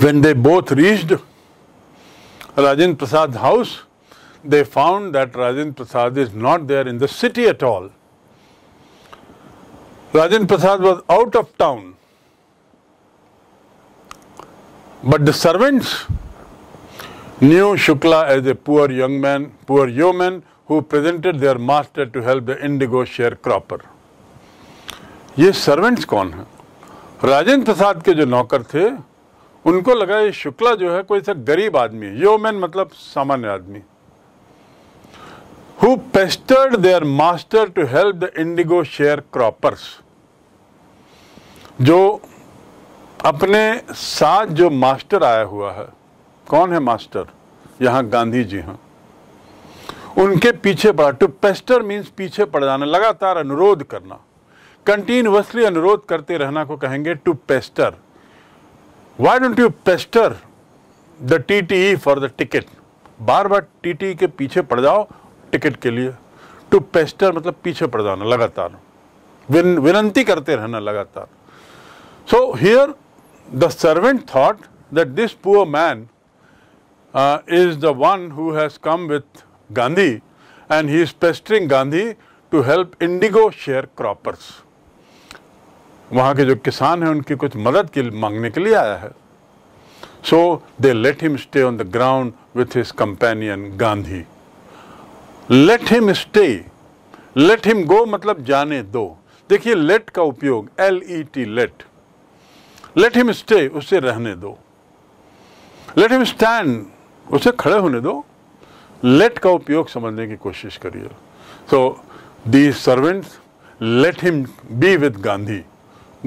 When they both reached Rajin Prasad's house, they found that Rajin Prasad is not there in the city at all. Rajin Prasad was out of town. But the servants knew Shukla as a poor young man, poor yeoman who presented their master to help the indigo sharecropper. These servants कौन Rajin Rajendra प्रसाद उनको लगा ये शुक्ला जो है कोई सा गरीब आदमी है मैन मतलब सामान्य आदमी who pestered their master to help the indigo sharecroppers जो अपने साथ जो मास्टर आया हुआ है कौन है मास्टर यहां गांधी जी हैं उनके पीछे पड़ा टू पेस्टर मीन्स पीछे पड़ जाना लगातार अनुरोध करना कंटिन्यूसली अनुरोध करते रहना को कहेंगे to pester why don't you pester the TTE for the ticket? Barba TTE ke piche pad ticket ke liye. To pester matlab piche pad lagatara Vin, vinanti karte rehna lagataar. So here the servant thought that this poor man uh, is the one who has come with Gandhi and he is pestering Gandhi to help indigo sharecroppers. वहाँ के जो किसान हैं उनकी कुछ मदद के मांगने के लिए आया है so they let him stay on the ground with his companion Gandhi let him stay let him go मतलब जाने दो देखिए लेट का उपयोग L E T let let him stay उसे रहने दो लेट हिम स्टैंड उसे खड़े होने दो लेट का उपयोग समझने की कोशिश करिए so the servants let him be with Gandhi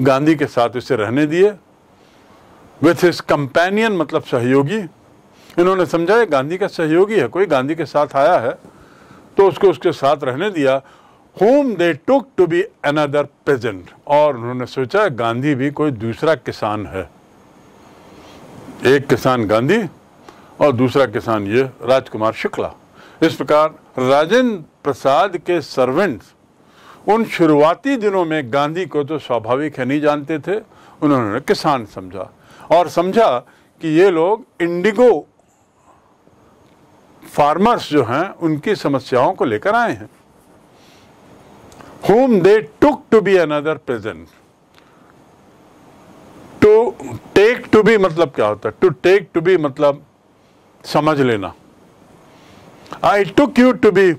Gandhi के साथ इसे रहने दिए विथ हिज कंपेनियन मतलब सहयोगी इन्होंने समझाया गांधी का सहयोगी है कोई गांधी के साथ आया है तो उसको उसके साथ रहने दिया home they took to be another present और उन्होंने सोचा गांधी भी कोई दूसरा किसान है एक किसान गांधी और दूसरा किसान ये राजकुमार शुक्ला इस प्रकार राजेंद्र प्रसाद के सर्वेंट्स उन शुरुआती दिनों में गांधी को तो स्वाभाविक है नहीं जानते थे उन्होंने किसान समझा और समझा कि ये लोग इंडिगो फार्मर्स जो हैं उनकी समस्याओं को लेकर आए हैं home they took to be another present to take to be मतलब क्या होता है टू टेक टू बी मतलब समझ लेना I took you to be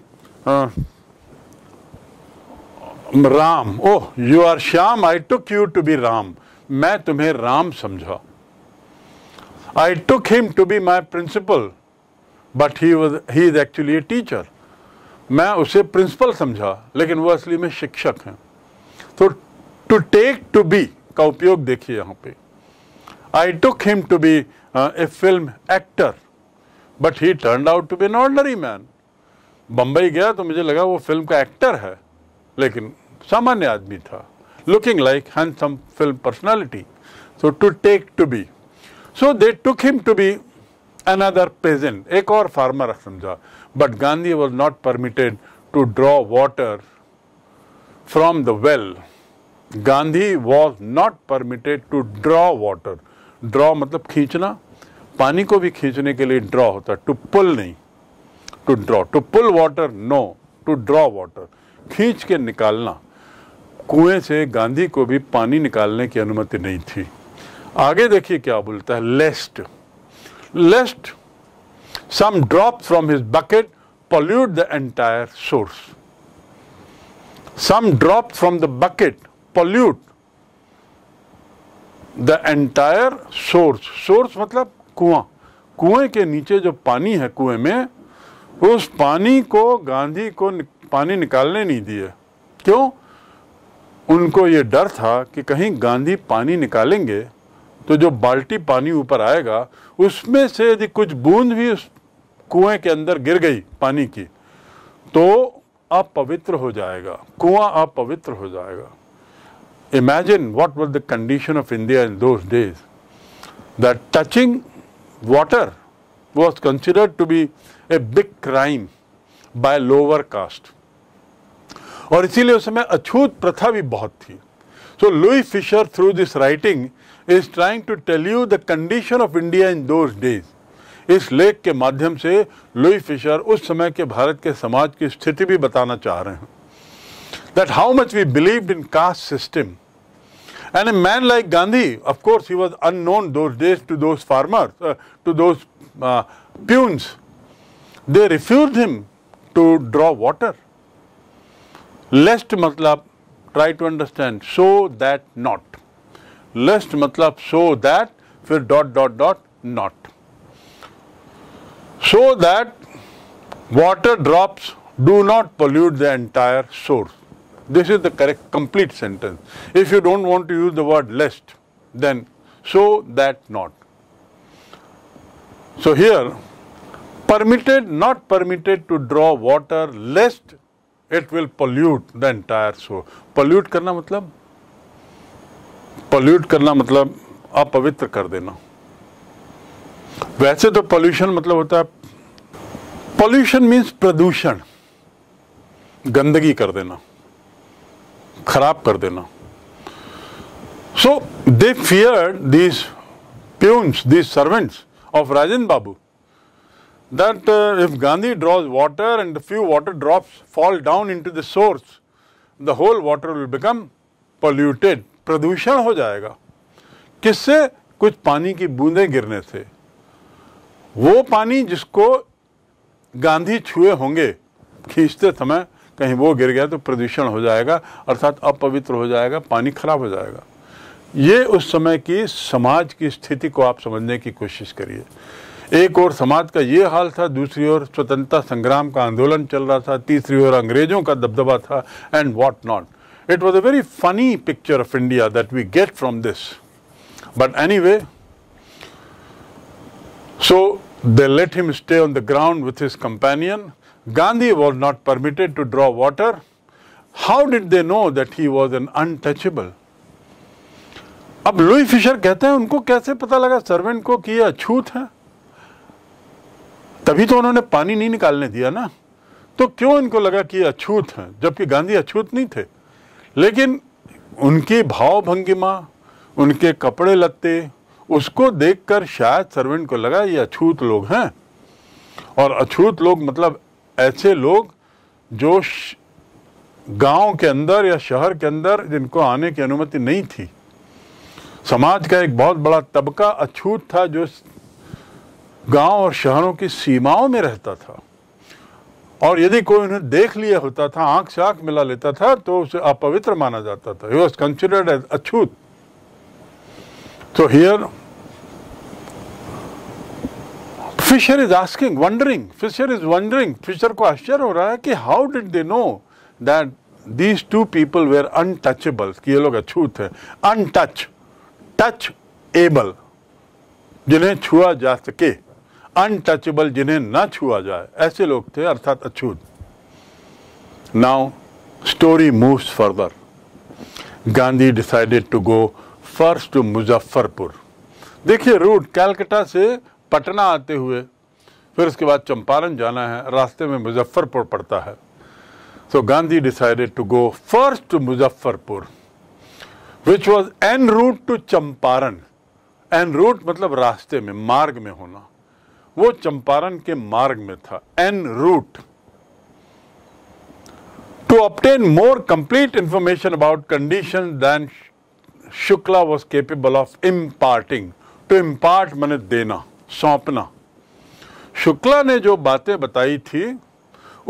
Ram oh you are Shyam I took you to be Ram मैं तुम्हें राम समझा I took him to be my principal but he was he is actually a teacher मैं उसे principal समझा लेकिन वो असली में शिक्षक हैं तो टू टेक टू बी का उपयोग देखिए यहाँ पे I took him to be a film actor but he turn out to be an ordinary man Bombay गया तो मुझे लगा वो फिल्म का एक्टर है लेकिन सामान्य आदमी था looking like handsome film personality so to take to be so they took him to be another peasant एक और फार्मर समझा but Gandhi was not permitted to draw water from the well Gandhi was not permitted to draw water draw मतलब खींचना पानी को भी खींचने के लिए ड्रॉ होता टू पुल नहीं to draw to pull water no to draw water खींच के निकालना कुएं से गांधी को भी पानी निकालने की अनुमति नहीं थी आगे देखिए क्या बोलता है lest lest some drop from his bucket pollute the entire source some drop from the bucket pollute the entire source source मतलब कुआं कुएं के नीचे जो पानी है कुएं में उस पानी को गांधी को पानी निकालने नहीं दिए क्यों उनको ये डर था कि कहीं गांधी पानी निकालेंगे तो जो बाल्टी पानी ऊपर आएगा उसमें से यदि कुछ बूंद भी उस कुएं के अंदर गिर गई पानी की तो आप पवित्र हो जाएगा कुआं आप पवित्र हो जाएगा imagine what was the condition of India in those days the touching water was considered to be a big crime by lower caste और इसीलिए उस समय अछूत प्रथा भी बहुत थी so Louis Fischer through this writing is trying to tell you the condition of India in those days इस लेख के माध्यम से लुई फिशर उस समय के भारत के समाज की स्थिति भी बताना चाह रहे हैं that how much we believe in caste system and a man like Gandhi of course he was unknown those to those farmer to those peons they refuse him to draw water Lest, matlab try to understand so that not lest matlab So that फिर dot dot dot not so that water drops do not pollute the entire source. This is the correct complete sentence. If you don't want to use the word lest, then so that not. So here, permitted, not permitted to draw water lest it will pollute the entire so pollute करना मतलब pollute करना मतलब अपवित्र कर देना वैसे तो pollution मतलब होता है पोल्यूशन मीन्स प्रदूषण गंदगी कर देना खराब कर देना so they fear these peons these servants of Rajendra Babu that uh, if Gandhi draws water and a few water drops fall down into the source, the whole water will become polluted, प्रदूषण हो जाएगा किससे कुछ पानी की बूंदें गिरने से वो पानी जिसको गांधी छुए होंगे खींचते समय कहीं वो गिर गया तो प्रदूषण हो जाएगा अर्थात अपवित्र हो जाएगा पानी खराब हो जाएगा ये उस समय की समाज की स्थिति को आप समझने की कोशिश करिए एक और समाज का ये हाल था दूसरी ओर स्वतंत्रता संग्राम का आंदोलन चल रहा था तीसरी ओर अंग्रेजों का दबदबा था and what not it was a very funny picture of India that we get from this but anyway so they let him stay on the ground with his companion Gandhi was not permitted to draw water how did they know that he was an untouchable अब Louis Fischer कहते हैं उनको कैसे पता लगा servant को कि यह अछूत है तभी तो उन्होंने पानी नहीं निकालने दिया ना तो क्यों इनको लगा कि ये अछूत हैं जबकि गांधी अछूत नहीं थे लेकिन उनकी भाव भंगिमा उनके कपड़े लत्ते उसको देखकर शायद सर्वेंट को लगा ये अछूत लोग हैं और अछूत लोग मतलब ऐसे लोग जो गांव के अंदर या शहर के अंदर जिनको आने की अनुमति नहीं थी समाज का एक बहुत बड़ा तबका अछूत था जो गांव और शहरों की सीमाओं में रहता था और यदि कोई उन्हें देख लिया होता था आंख से आंख मिला लेता था तो उसे अपवित्र माना जाता था वॉज कंसिडर्ड एज अछूत तो here Fischer is asking wondering Fischer is wondering Fischer को आश्चर्य हो रहा है कि how did they know that these two people were untouchable कि ये लोग अछूत है अनटच टच एबल जिन्हें छुआ जा सके अनटचेबल जिन्हें ना छुआ जाए ऐसे लोग थे अर्थात अछूत now story moves further Gandhi decided to go first to Muzaffarpur देखिए रूट कैलकटा से पटना आते हुए फिर उसके बाद चंपारण जाना है रास्ते में मुजफ्फरपुर पड़ता है so Gandhi decided to go first to Muzaffarpur which was en route to Champaran en route मतलब रास्ते में मार्ग में होना वो चंपारण के मार्ग में था en route to obtain more complete information about condition than Shukla was capable of imparting to impart मैंने देना सौंपना शुक्ला ने जो बातें बताई थी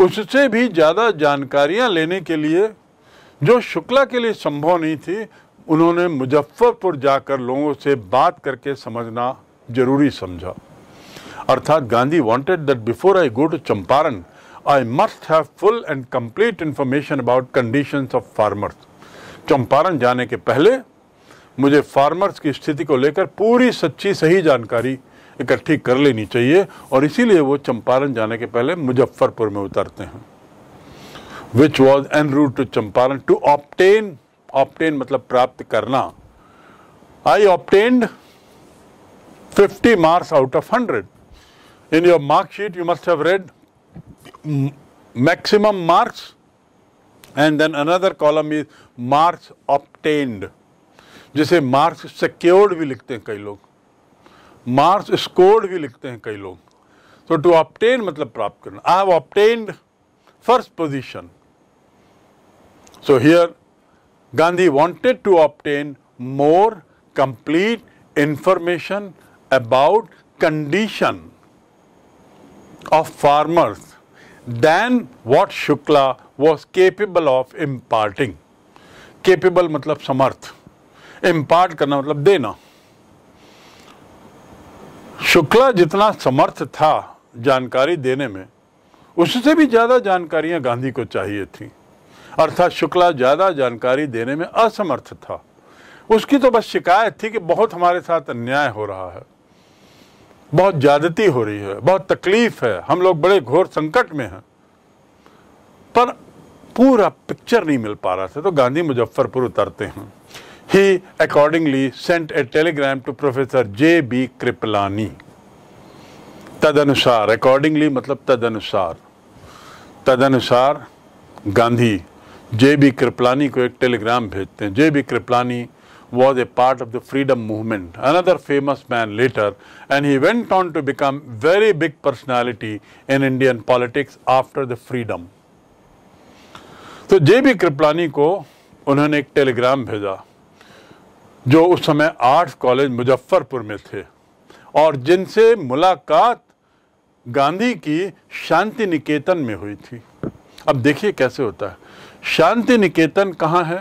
उससे भी ज़्यादा जानकारियां लेने के लिए जो शुक्ला के लिए संभव नहीं थी उन्होंने मुजफ्फरपुर जाकर लोगों से बात करके समझना ज़रूरी समझा अर्थात Gandhi wanted that before I go to Champaran I must have full and complete information about conditions of farmers Champaran जाने के पहले मुझे फार्मर्स की स्थिति को लेकर पूरी सच्ची सही जानकारी इकट्ठी कर लेनी चाहिए और इसीलिए वो चंपारण जाने के पहले मुजफ्फरपुर में उतरते हैं which was en route to Champaran to obtain obtain मतलब प्राप्त करना I obtain 50 marks out of 100 In your mark sheet, you must have read maximum marks and then another column is marks obtained. जिसे मार्क्स सिक्योर्ड भी लिखते हैं कई लोग marks scored भी लिखते हैं कई लोग तो टू ऑप्टेन मतलब प्राप्त करना I have obtained first position so here Gandhi wanted to obtain more complete information about condition of farmers than what Shukla was capable of imparting. Capable मतलब समर्थ इम्पार्ट करना मतलब देना शुक्ला जितना समर्थ था जानकारी देने में उससे भी ज़्यादा जानकारियां गांधी को चाहिए थी अर्थात शुक्ला ज़्यादा जानकारी देने में असमर्थ था उसकी तो बस शिकायत थी कि बहुत हमारे साथ अन्याय हो रहा है बहुत ज्यादती हो रही है बहुत तकलीफ है हम लोग बड़े घोर संकट में हैं पर पूरा पिक्चर नहीं मिल पा रहा था तो गांधी मुजफ्फरपुर उतरते हैं he accordingly sent a telegram to professor J B Kripalani तदनुसार अकॉर्डिंगली मतलब तदनुसार तदनुसार गांधी जे बी कृपलानी को एक टेलीग्राम भेजते हैं J B Kripalani was a part of the freedom movement, another famous man later, and he went on to become very big personality in Indian politics after the freedom. so J B Kripalani को उन्होंने एक Telegram भेजा जो उस समय arts college Muzaffarpur में थे और जिनसे मुलाकात गांधी की शांति निकेतन में हुई थी अब देखिए कैसे होता है शांति निकेतन कहाँ है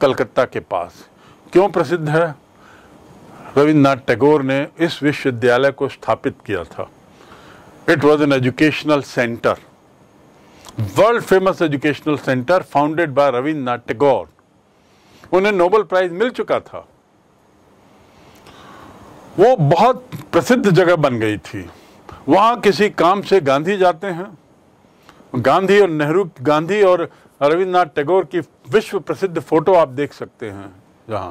कलकत्ता के पास क्यों प्रसिद्ध है रविन्द्रनाथ टैगोर ने इस विश्वविद्यालय को स्थापित किया था it was an educational centre world famous educational centre founded by Rabindranath Tagore उन्हें नोबल प्राइज मिल चुका था वो बहुत प्रसिद्ध जगह बन गई थी वहां किसी काम से गांधी जाते हैं गांधी और नेहरू गांधी और रविन्द्रनाथ टैगोर की विश्व प्रसिद्ध फोटो आप देख सकते हैं जहां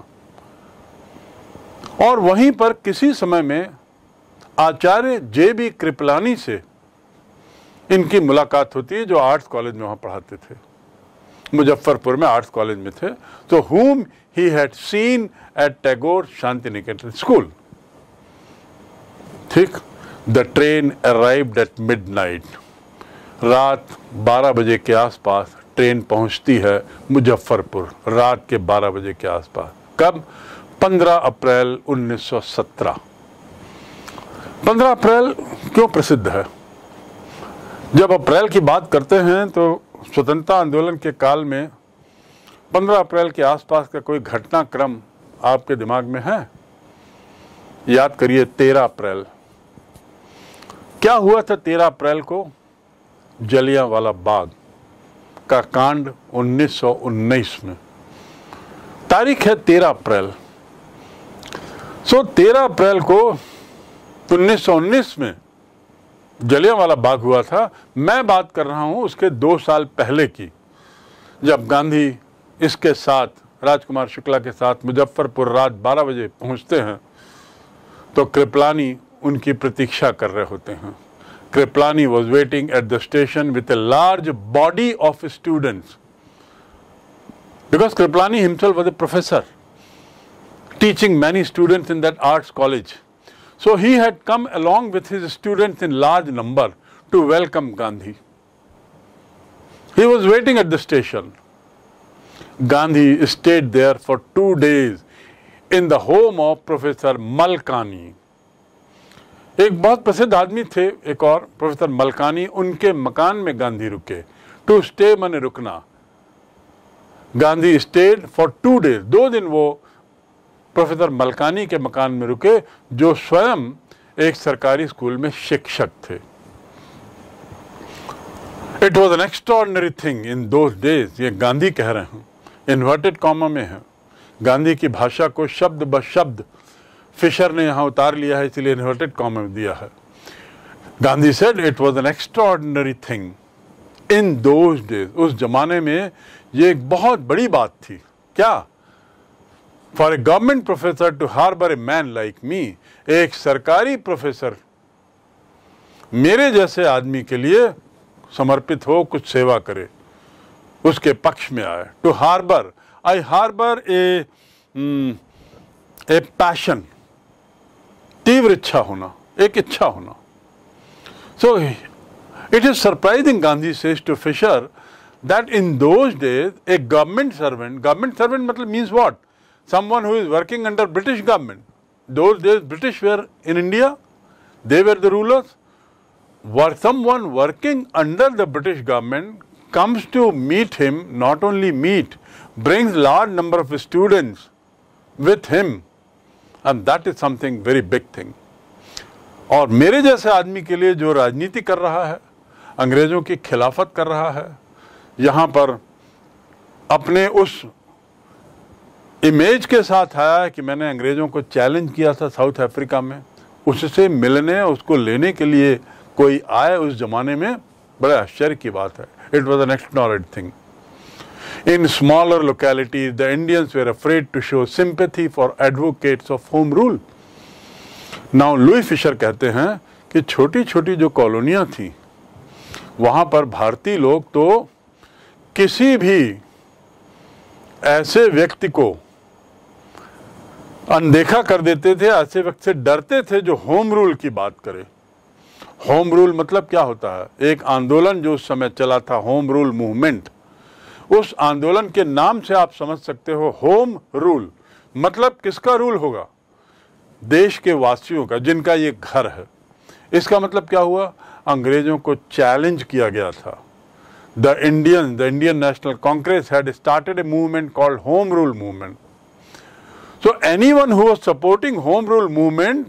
और वहीं पर किसी समय में आचार्य जे बी कृपलानी से इनकी मुलाकात होती है जो आर्ट्स कॉलेज में वहाँ पढ़ाते थे मुजफ्फरपुर में आर्ट्स कॉलेज में थे तो whom he had seen at Tagore Shantiniketan school ठीक the train arrived at midnight रात 12 बजे के आसपास ट्रेन पहुंचती है मुजफ्फरपुर रात के 12 बजे के आसपास कब 15 अप्रैल 1917 15 अप्रैल क्यों प्रसिद्ध है जब अप्रैल की बात करते हैं तो स्वतंत्रता आंदोलन के काल में 15 अप्रैल के आसपास का कोई घटनाक्रम आपके दिमाग में है याद करिए 13 अप्रैल क्या हुआ था 13 अप्रैल को जलिया वाला बाग का कांड 1919 में तारीख है 13 अप्रैल सो so, 13 अप्रैल को 1919 में जलिया वाला बाग हुआ था मैं बात कर रहा हूं उसके दो साल पहले की जब गांधी इसके साथ राजकुमार शुक्ला के साथ मुजफ्फरपुर रात 12 बजे पहुंचते हैं तो कृपलानी उनकी प्रतीक्षा कर रहे होते हैं Kripalani was waiting at the station with a large body of students because Kripalani himself was a professor teaching many students in that arts college. So he had come along with his students in large number to welcome Gandhi. He was waiting at the station. Gandhi stayed there for two days in the home of Professor Malkani. एक बहुत प्रसिद्ध आदमी थे एक और professor Malkani उनके मकान में गांधी रुके टू स्टे मैंने रुकना Gandhi stayed for two days दो दिन वो प्रोफेसर मलकानी के मकान में रुके जो स्वयं एक सरकारी स्कूल में शिक्षक थे it was an extraordinary thing in those days ये गांधी कह रहे हैं इन्वर्टेड कॉमा में है गांधी की भाषा को शब्द ब शब्द फिशर ने यहाँ उतार लिया है इसलिए इन्वर्टेड कॉमा में दिया है Gandhi said it was an extraordinary thing in those days उस जमाने में ये एक बहुत बड़ी बात थी क्या for a government professor to harbour a man like me एक सरकारी प्रोफेसर मेरे जैसे आदमी के लिए समर्पित हो कुछ सेवा करे उसके पक्ष में आए to harbour I harbour a a passion तीव्र इच्छा होना एक इच्छा होना so it is surprising Gandhi says to Fischer in those days a government servant government servant मतलब means what someone who is working under British government. Those days British were in India, they were the rulers. Were someone working under the British government comes to meet him, not only meet, brings large number of students with him and that is something very big thing. और मेरे जैसे आदमी के लिए जो राजनीति कर रहा है अंग्रेज़ों की खिलाफत कर रहा है यहाँ पर अपने उस इमेज के साथ आया कि मैंने अंग्रेज़ों को चैलेंज किया था साउथ अफ्रीका में उससे मिलने उसको लेने के लिए कोई आए उस ज़माने में बड़े आश्चर्य की बात है it was an thing in smaller locality the Indians were afraid to show sympathy for advocates of home rule now Louis Fischer कहते हैं कि छोटी छोटी जो कॉलोनियाँ थी वहाँ पर भारतीय लोग तो किसी भी ऐसे व्यक्ति को अनदेखा कर देते थे ऐसे वक्त से डरते थे जो होम रूल की बात करे होम रूल मतलब क्या होता है एक आंदोलन जो उस समय चला था होम रूल मूवमेंट उस आंदोलन के नाम से आप समझ सकते हो होम रूल मतलब किसका रूल होगा देश के वासियों का जिनका ये घर है इसका मतलब क्या हुआ अंग्रेजों को चैलेंज किया गया था the Indian the Indian national Congress had started a movement called home rule movement तो one who supporting home rule movement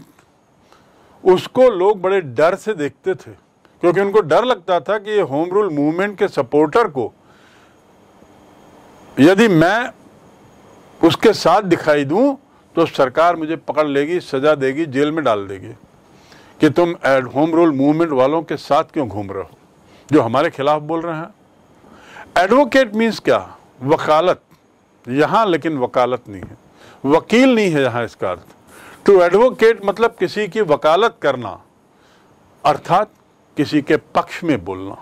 उसको लोग बड़े डर से देखते थे क्योंकि उनको डर लगता था कि ये होम रूल मूवमेंट के सपोर्टर को यदि मैं उसके साथ दिखाई दूं तो सरकार मुझे पकड़ लेगी सजा देगी जेल में डाल देगी कि तुम एड होम रूल मूवमेंट वालों के साथ क्यों घूम रहे हो जो हमारे खिलाफ बोल रहे हैं एडवोकेट मीन्स क्या वकालत यहाँ लेकिन वकालत नहीं है वकील नहीं है यहाँ इसका अर्थ टू एडवोकेट मतलब किसी की वकालत करना अर्थात किसी के पक्ष में बोलना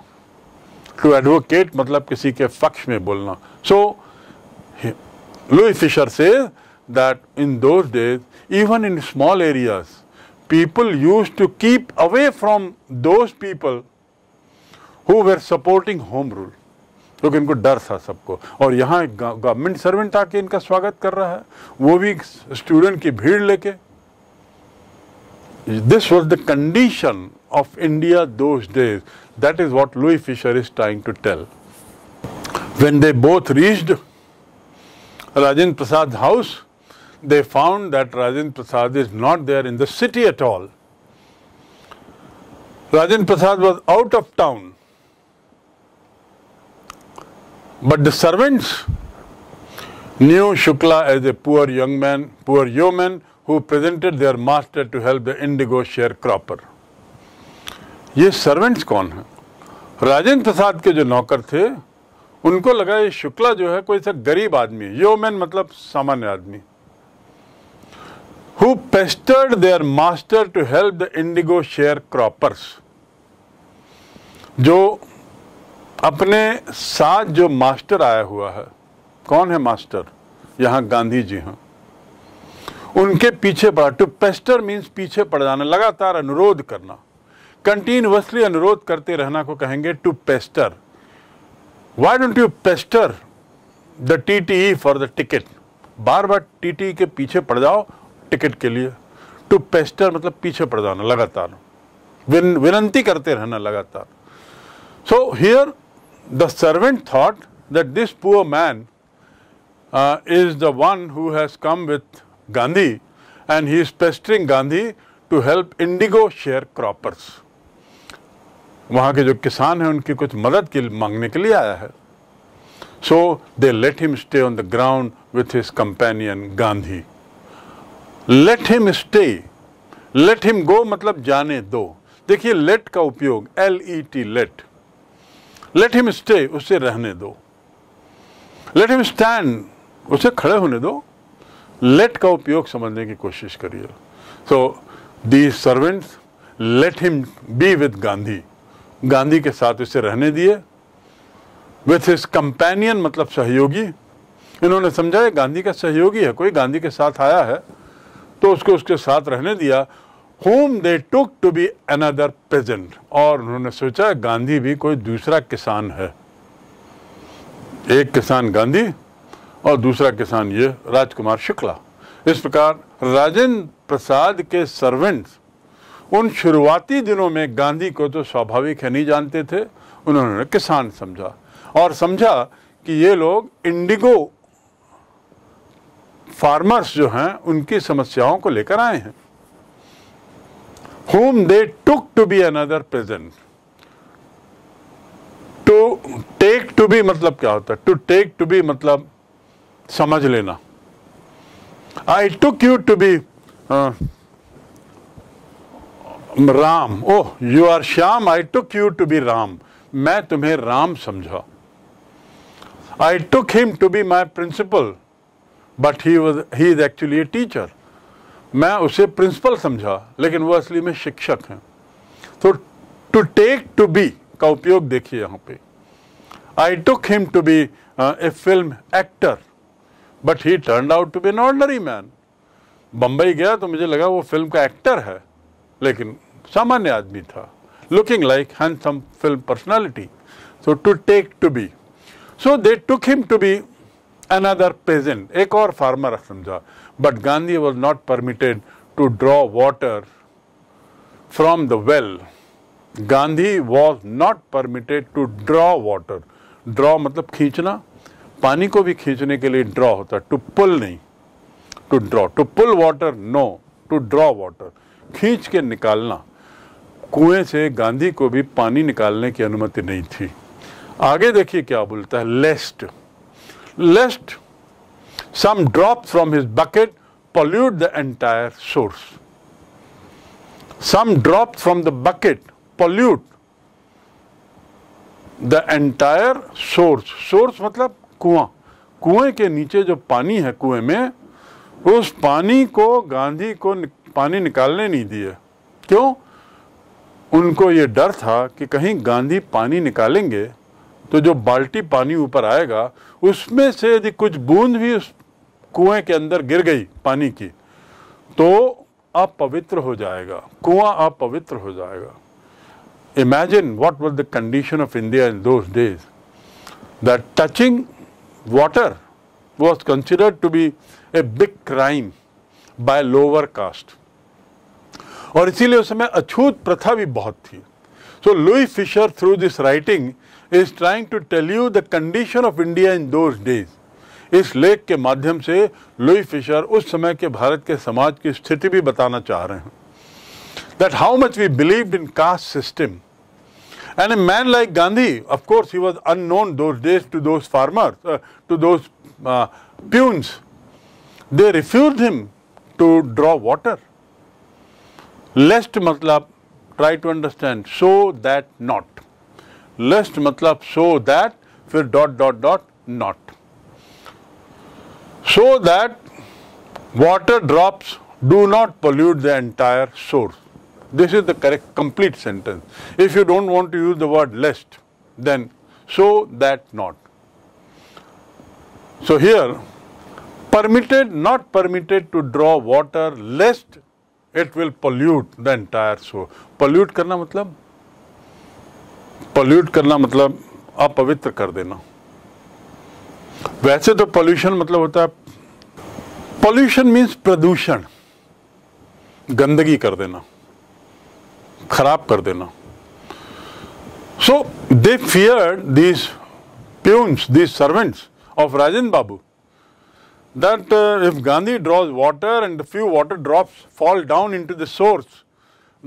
टू एडवोकेट मतलब किसी के पक्ष में बोलना so Louis Fischer says that in those days even in small areas people use to keep away from those people who were supporting home rule क्योंकि इनको डर था सबको और यहाँ एक गवर्नमेंट सर्वेंट आके इनका स्वागत कर रहा है वो भी स्टूडेंट की भीड़ लेके this was the condition of India those days that is what Louis Fischer is trying to tell when they both reached Rajendra Prasad house they found that Rajendra Prasad is not there in the city at all Rajendra Prasad was out of town But the servants knew Shukla as a poor young man, poor yeoman who presented their master to help the indigo sharecropper. ये servants कौन हैं राजन प्रसाद के जो नौकर थे उनको लगा ये शुक्ला जो है कोई सा गरीब आदमी योमैन मतलब सामान्य आदमी who pestered their master to help the indigo sharecroppers जो अपने साथ जो मास्टर आया हुआ है कौन है मास्टर यहाँ गांधी जी हैं उनके पीछे पड़ा टू पेस्टर मीन्स पीछे पड़ जाना लगातार अनुरोध करना कंटिन्यूसली अनुरोध करते रहना को कहेंगे to pester why don't you pester the T T for the ticket बार बार टी टी e के पीछे पड़ जाओ टिकट के लिए टू पेस्टर मतलब पीछे पड़ जाना लगातार विनती विनंती करते रहना लगातार so here The servant thought that this poor man uh, is the one who has come with Gandhi and he is pestering Gandhi to help indigo share croppers. वहाँ के जो किसान हैं उनकी कुछ मदद के मांगने के लिए आया है so they let him stay on the ground with his companion Gandhi let him stay let him go मतलब जाने दो देखिए लेट का उपयोग L E T let let him stay उसे रहने दो लेट हिम स्टैंड उसे खड़े होने दो लेट का उपयोग समझने की कोशिश करिए so the servants let him be with Gandhi Gandhi के साथ उसे रहने दिए विथ हिज कंपेनियन मतलब सहयोगी इन्होंने समझाया गांधी का सहयोगी है कोई गांधी के साथ आया है तो उसको उसके साथ रहने दिया home they took to be another present और उन्होंने सोचा गांधी भी कोई दूसरा किसान है एक किसान गांधी और दूसरा किसान ये राजकुमार शुक्ला इस प्रकार राजेंद्र प्रसाद के सर्वेंट्स उन शुरुआती दिनों में गांधी को तो स्वाभाविक है नहीं जानते थे उन्होंने किसान समझा और समझा कि ये लोग इंडिगो फार्मर्स जो हैं उनकी समस्याओं को लेकर आए हैं whom they took to be another present. To take to be मतलब क्या होता है टू टेक टू बी मतलब समझ लेना I took you to be Ram oh you are Shyam I took you to be Ram मैं तुम्हें राम समझा I took him to be my principal but he was he is actually a teacher मैं उसे principal समझा लेकिन वो असली में शिक्षक हैं तो टू टेक टू बी का उपयोग देखिए यहाँ पे I took him to be a film actor but he turn out to be an ordinary man Bombay गया तो मुझे लगा वो फिल्म का एक्टर है लेकिन सामान्य आदमी था looking like handsome film personality so to take to be so they took him to be another peasant, ek aur farmer samjha. But Gandhi was not permitted to draw water from the well. Gandhi was not permitted to draw water. Draw मतलब खींचना पानी को भी खींचने के लिए draw होता है टू पुल नहीं to draw to pull water no to draw water खींच के निकालना कुएं से गांधी को भी पानी निकालने की अनुमति नहीं थी आगे देखिए क्या बोलता है लेस्ट lest some drop from his bucket pollute the entire source. Some drop from the bucket pollute the entire source. Source मतलब कुआं कुएं के नीचे जो पानी है कुएं में उस पानी को गांधी को नि, पानी निकालने नहीं दिए क्यों उनको ये डर था कि कहीं गांधी पानी निकालेंगे तो जो बाल्टी पानी ऊपर आएगा उसमें से यदि कुछ बूंद भी उस कुएं के अंदर गिर गई पानी की तो आप पवित्र हो जाएगा कुआं आप पवित्र हो जाएगा imagine what was the condition of India in those days the touching water was considered to be a big crime by lower caste और इसीलिए उस समय अछूत प्रथा भी बहुत थी so Louis Fischer through this writing is trying to tell you the condition of India in those days. इस लेख के माध्यम से लुई फिशर उस समय के भारत के समाज की स्थिति भी बताना चाह रहे हैं that how much we believed in caste system and a man like Gandhi of course he was unknown those days to those farmer to those peons they refuse him to draw water lest मतलब try to understand so that not Lest, मतलब so that, फिर dot dot dot not. So that water drops do not pollute the entire source. This is the correct complete sentence. If you don't want to use the word lest, then so that not. So here, permitted, not permitted to draw water lest it will pollute the entire source. Pollute karna matlab pollute करना मतलब अपवित्र कर देना वैसे तो pollution मतलब होता है पोल्यूशन मीन्स प्रदूषण गंदगी कर देना खराब कर देना so they fear this peons this servants of Rajendra Babu that if Gandhi draws water and few water drops fall down into the source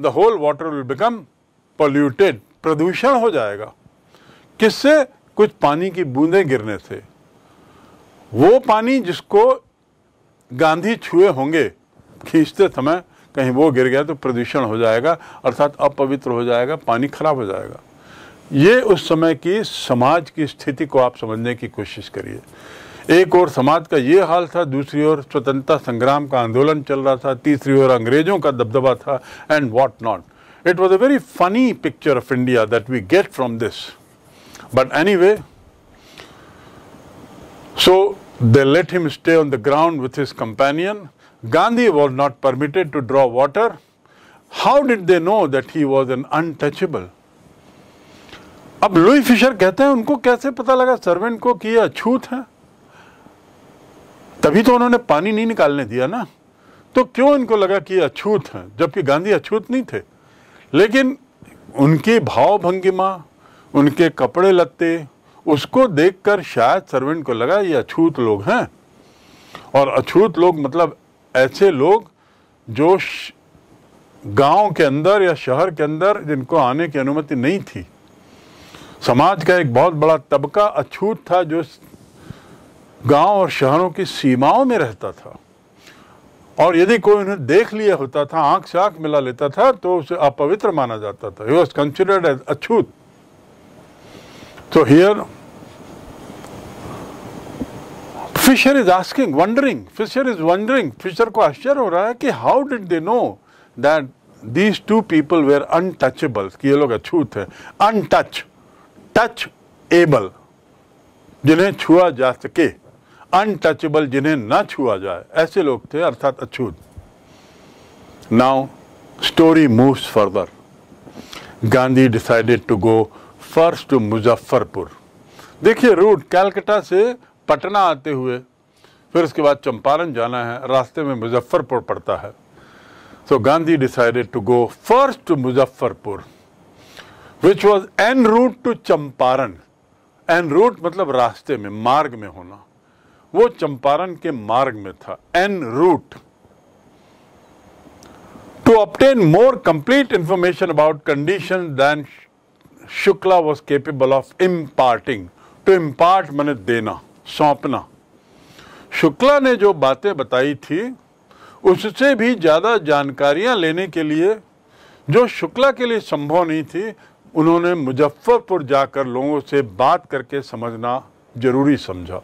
the whole water will become polluted प्रदूषण हो जाएगा किससे कुछ पानी की बूंदें गिरने से वो पानी जिसको गांधी छुए होंगे खींचते समय कहीं वो गिर गया तो प्रदूषण हो जाएगा अर्थात अपवित्र हो जाएगा पानी खराब हो जाएगा ये उस समय की समाज की स्थिति को आप समझने की कोशिश करिए एक और समाज का ये हाल था दूसरी ओर स्वतंत्रता संग्राम का आंदोलन चल रहा था तीसरी ओर अंग्रेजों का दबदबा था and what not It was a very funny picture of India that we get from this. But anyway, so they let him stay on the ground with his companion. Gandhi was not permitted to draw water. How did they know that he was an untouchable? अब Louis Fischer कहते हैं उनको कैसे पता लगा servant को कि ये अछूत है तभी तो उन्होंने पानी नहीं निकालने दिया ना तो क्यों इनको लगा कि ये अछूत हैं जबकि गांधी अछूत नहीं थे लेकिन उनकी भाव भंगिमा उनके कपड़े लत्ते उसको देखकर शायद सर्वेंट को लगा ये अछूत लोग हैं और अछूत लोग मतलब ऐसे लोग जो गांव के अंदर या शहर के अंदर जिनको आने की अनुमति नहीं थी समाज का एक बहुत बड़ा तबका अछूत था जो गांव और शहरों की सीमाओं में रहता था और यदि कोई उन्हें देख लिया होता था आंख से आंख मिला लेता था तो उसे अपवित्र माना जाता था ही वॉज कंसिडर्ड एज अछूत तो here Fischer is asking wondering Fischer is wondering Fischer को आश्चर्य हो रहा है कि how did they know that these two people were untouchable कि ये लोग अछूत है अनटच टच एबल जिन्हें छुआ जा सके अनटचेबल जिन्हें ना छुआ जाए ऐसे लोग थे अर्थात अछूत now story moves further Gandhi decided to go first to Muzaffarpur देखिए रूट कैलकटा से पटना आते हुए फिर उसके बाद चंपारण जाना है रास्ते में मुजफ्फरपुर पड़ता है so Gandhi decided to go first to Muzaffarpur which was en route to Champaran en route मतलब रास्ते में मार्ग में होना वो चंपारण के मार्ग में था en route to obtain more complete information about condition then Shukla was capable of imparting to impart मैंने देना सौंपना शुक्ला ने जो बातें बताई थी उससे भी ज़्यादा जानकारियां लेने के लिए जो शुक्ला के लिए संभव नहीं थी उन्होंने मुजफ्फरपुर जाकर लोगों से बात करके समझना ज़रूरी समझा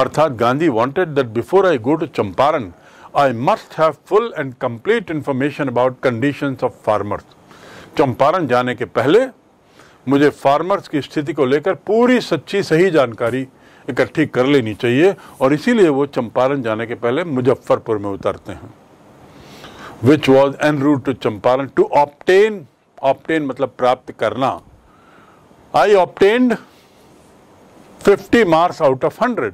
अर्थात Gandhi wanted that before I go to Champaran I must have full and complete information about conditions of farmers Champaran जाने के पहले मुझे फार्मर्स की स्थिति को लेकर पूरी सच्ची सही जानकारी इकट्ठी कर लेनी चाहिए और इसीलिए वो चंपारण जाने के पहले मुजफ्फरपुर में उतरते हैं which was en route to Champaran to obtain obtain मतलब प्राप्त करना I obtained 50 marks out of 100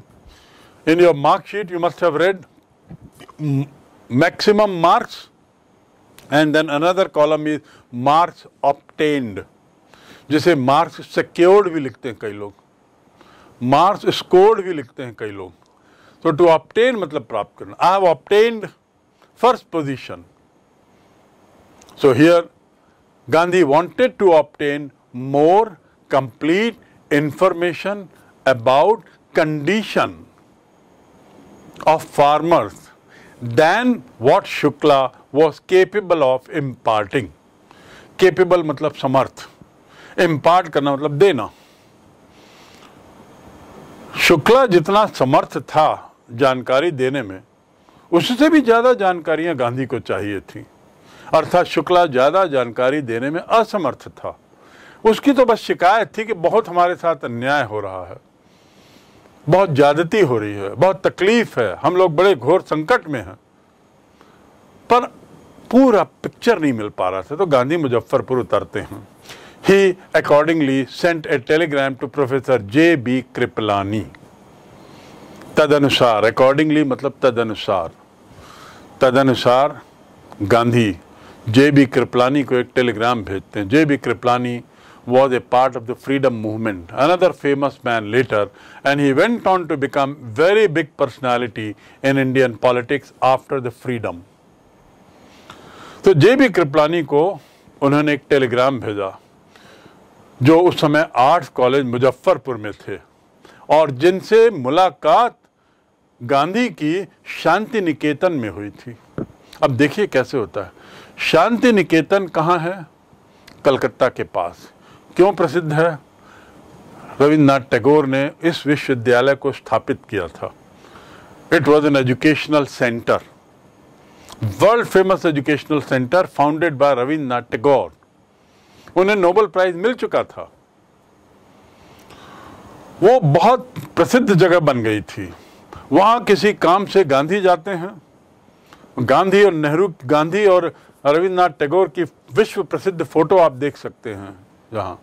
in your mark sheet you must have read maximum marks and then another column is marks obtained जिसे marks secured भी लिखते हैं कई लोग marks scored भी लिखते हैं कई लोग so to obtain मतलब प्राप्त करना I have obtained first position so here Gandhi wanted to obtain more complete information about condition of farmers than what Shukla was capable of imparting. Capable मतलब समर्थ impart करना मतलब देना शुक्ला जितना समर्थ था जानकारी देने में उससे भी ज़्यादा जानकारियां गांधी को चाहिए थी अर्थात शुक्ला ज़्यादा जानकारी देने में असमर्थ था उसकी तो बस शिकायत थी कि बहुत हमारे साथ अन्याय हो रहा है बहुत ज़्यादती हो रही है बहुत तकलीफ़ है हम लोग बड़े घोर संकट में हैं पर पूरा पिक्चर नहीं मिल पा रहा था तो गांधी मुजफ्फरपुर उतरते हैं he accordingly sent a telegram to professor J B Kripalani तदनुसार अकॉर्डिंगली मतलब तदनुसार तदनुसार गांधी जे बी कृपलानी को एक टेलीग्राम भेजते हैं J B Kripalani was a part of the freedom movement, another famous man later, and he went on to become very big personality in Indian politics after the freedom. तो जे B Kripalani को उन्होंने एक Telegram भेजा जो उस समय आर्ट्स कॉलेज मुजफ्फरपुर में थे और जिनसे मुलाकात गांधी की शांति निकेतन में हुई थी अब देखिए कैसे होता है शांति निकेतन कहाँ है कलकत्ता के पास क्यों प्रसिद्ध है रविन्द्रनाथ टैगोर ने इस विश्वविद्यालय को स्थापित किया था it was an educational centre world famous educational centre founded by Rabindranath Tagore उन्हें नोबल प्राइज मिल चुका था वो बहुत प्रसिद्ध जगह बन गई थी वहां किसी काम से गांधी जाते हैं गांधी और नेहरू गांधी और रविन्द्रनाथ टैगोर की विश्व प्रसिद्ध फोटो आप देख सकते हैं जहाँ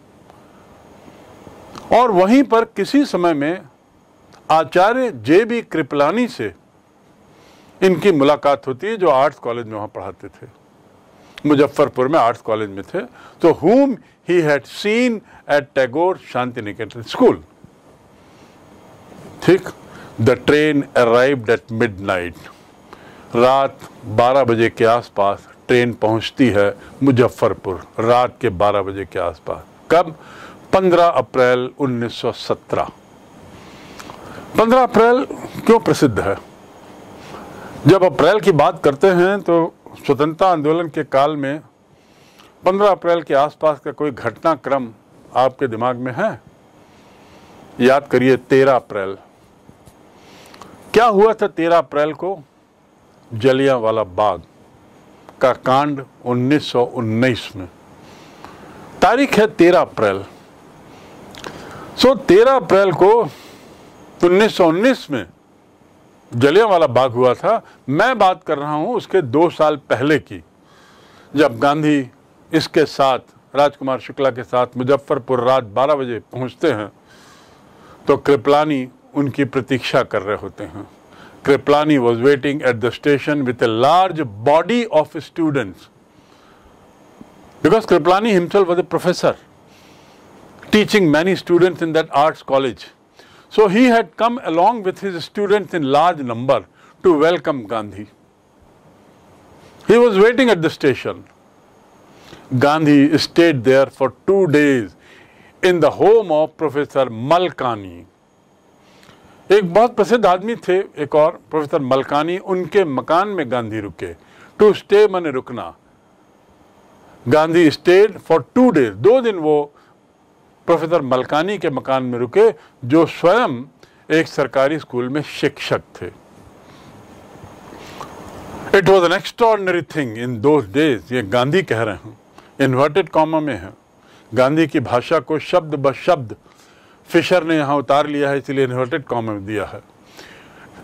और वहीं पर किसी समय में आचार्य जे बी कृपलानी से इनकी मुलाकात होती है जो आर्ट्स कॉलेज में वहाँ पढ़ाते थे मुजफ्फरपुर में आर्ट्स कॉलेज में थे तो whom he had seen at Tagore Shantiniketan school ठीक the train arrived at midnight रात 12 बजे के आसपास ट्रेन पहुंचती है मुजफ्फरपुर रात के 12 बजे के आसपास कब 15 अप्रैल 1917 15 अप्रैल क्यों प्रसिद्ध है जब अप्रैल की बात करते हैं तो स्वतंत्रता आंदोलन के काल में 15 अप्रैल के आसपास का कोई घटनाक्रम आपके दिमाग में है याद करिए 13 अप्रैल क्या हुआ था 13 अप्रैल को जलिया वाला बाग का कांड 1919 में तारीख है 13 अप्रैल सो 13 अप्रैल को 1919 में जलिया वाला बाग हुआ था मैं बात कर रहा हूं उसके दो साल पहले की जब गांधी इसके साथ राजकुमार शुक्ला के साथ मुजफ्फरपुर रात 12 बजे पहुंचते हैं तो कृपलानी उनकी प्रतीक्षा कर रहे होते हैं Kripalani was waiting at the station with a large body of students. Because Kripalani himself was a professor, teaching many students in that arts college. So he had come along with his students in large number to welcome Gandhi. He was waiting at the station. Gandhi stayed there for two days in the home of Professor Malkani. एक बहुत प्रसिद्ध आदमी थे एक और professor Malkani उनके मकान में गांधी रुके टू स्टे मन रुकना Gandhi stayed for two days दो दिन वो प्रोफेसर मलकानी के मकान में रुके जो स्वयं एक सरकारी स्कूल में शिक्षक थे it was an extraordinary thing in those days ये गांधी कह रहे हैं इन्वर्टेड कॉमा में है गांधी की भाषा को शब्द ब शब्द फिशर ने यहाँ उतार लिया है इसलिए इन्वर्टेड कॉम में दिया है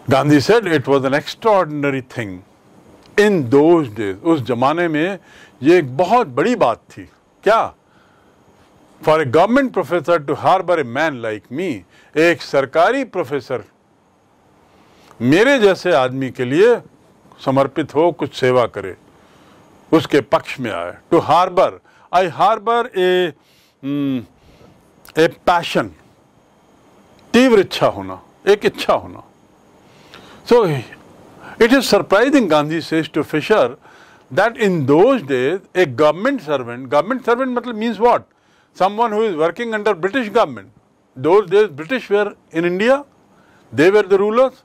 Gandhi said it was an extraordinary thing in those days उस जमाने में ये एक बहुत बड़ी बात थी क्या for a government professor to harbour a man like me एक सरकारी प्रोफेसर मेरे जैसे आदमी के लिए समर्पित हो कुछ सेवा करे उसके पक्ष में आए to harbour I harbour a passion तीव्र इच्छा होना एक इच्छा होना So it is surprising, Gandhi says to Fisher, that in those days a government servant, government servant means what? Someone who is working under British government. Those days British were in India, they were the rulers.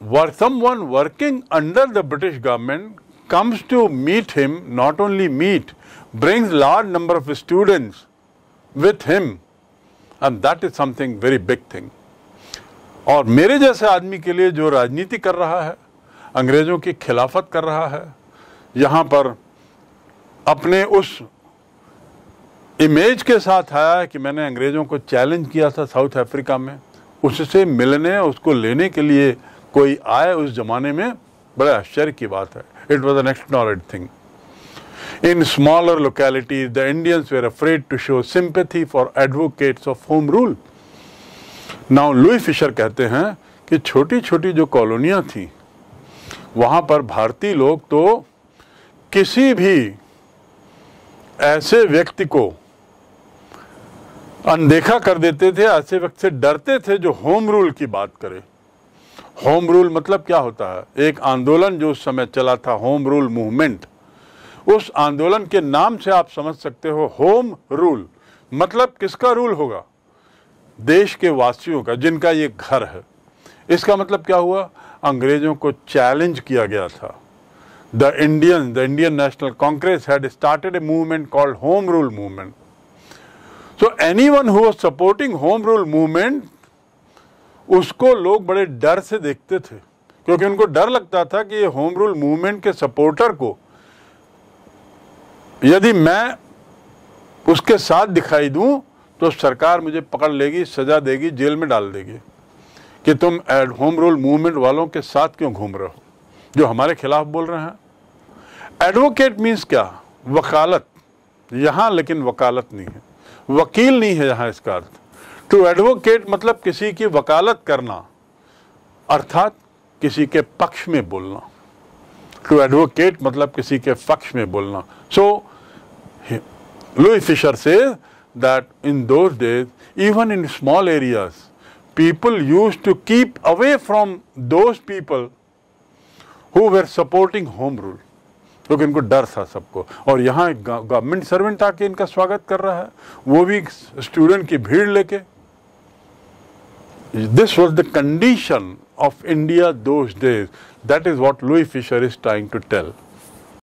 Were someone working under the British government comes to meet him, not only meet, brings large number of students with him and that is something very big thing और मेरे जैसे आदमी के लिए जो राजनीति कर रहा है अंग्रेज़ों की खिलाफत कर रहा है यहाँ पर अपने उस इमेज के साथ आया कि मैंने अंग्रेज़ों को चैलेंज किया था साउथ अफ्रीका में उससे मिलने उसको लेने के लिए कोई आए उस ज़माने में बड़े आश्चर्य की बात है it was an extraordinary thing In smaller localities, the Indians were afraid to show sympathy for advocates of home rule. Now, Louis Fisher कहते हैं कि छोटी छोटी जो कॉलोनियाँ थी वहाँ पर भारतीय लोग तो किसी भी ऐसे व्यक्ति को अनदेखा कर देते थे ऐसे वक्त से डरते थे जो होम रूल की बात करे होम रूल मतलब क्या होता है एक आंदोलन जो उस समय चला था होम रूल मूवमेंट उस आंदोलन के नाम से आप समझ सकते हो होम रूल मतलब किसका रूल होगा देश के वासियों का जिनका ये घर है इसका मतलब क्या हुआ अंग्रेजों को चैलेंज किया गया था the Indian the Indian national Congress had started a movement called home rule movement so anyone who supporting home rule movement उसको लोग बड़े डर से देखते थे क्योंकि उनको डर लगता था कि ये होम रूल मूवमेंट के सपोर्टर को यदि मैं उसके साथ दिखाई दूं तो सरकार मुझे पकड़ लेगी सजा देगी जेल में डाल देगी कि तुम एड होम रूल मूवमेंट वालों के साथ क्यों घूम रहे हो जो हमारे खिलाफ बोल रहे हैं एडवोकेट मीन्स क्या वकालत यहाँ लेकिन वकालत नहीं है वकील नहीं है यहाँ इसका अर्थ टू एडवोकेट मतलब किसी की वकालत करना अर्थात किसी के पक्ष में बोलना टू एडवोकेट मतलब किसी के पक्ष में बोलना so Louis Fischer says that in those days even in small area people use to keep away from those people who were supporting home rule क्योंकि इनको डर था सबको और यहाँ एक गवर्नमेंट सर्वेंट आके इनका स्वागत कर रहा है वो भी स्टूडेंट की भीड़ लेके this was the condition of India those days. That is what Louis Fisher is trying to tell.